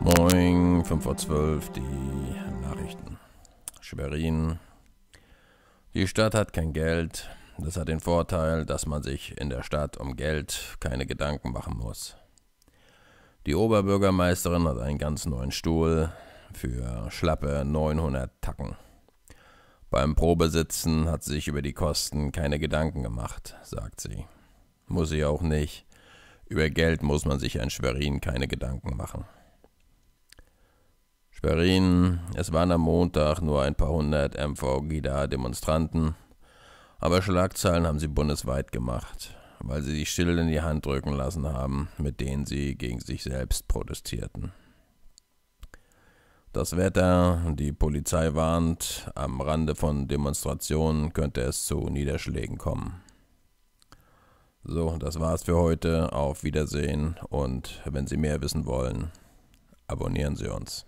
Moin, 5 vor 12, die Nachrichten. Schwerin. Die Stadt hat kein Geld. Das hat den Vorteil, dass man sich in der Stadt um Geld keine Gedanken machen muss. Die Oberbürgermeisterin hat einen ganz neuen Stuhl für schlappe 900 Tacken. Beim Probesitzen hat sie sich über die Kosten keine Gedanken gemacht, sagt sie. Muss ich auch nicht. Über Geld muss man sich in Schwerin keine Gedanken machen. Schwerin, es waren am Montag nur ein paar hundert MVGDA-Demonstranten, aber Schlagzeilen haben sie bundesweit gemacht, weil sie sich Schilder in die Hand drücken lassen haben, mit denen sie gegen sich selbst protestierten. Das Wetter, die Polizei warnt, am Rande von Demonstrationen könnte es zu Niederschlägen kommen. So, das war's für heute. Auf Wiedersehen und wenn Sie mehr wissen wollen, abonnieren Sie uns.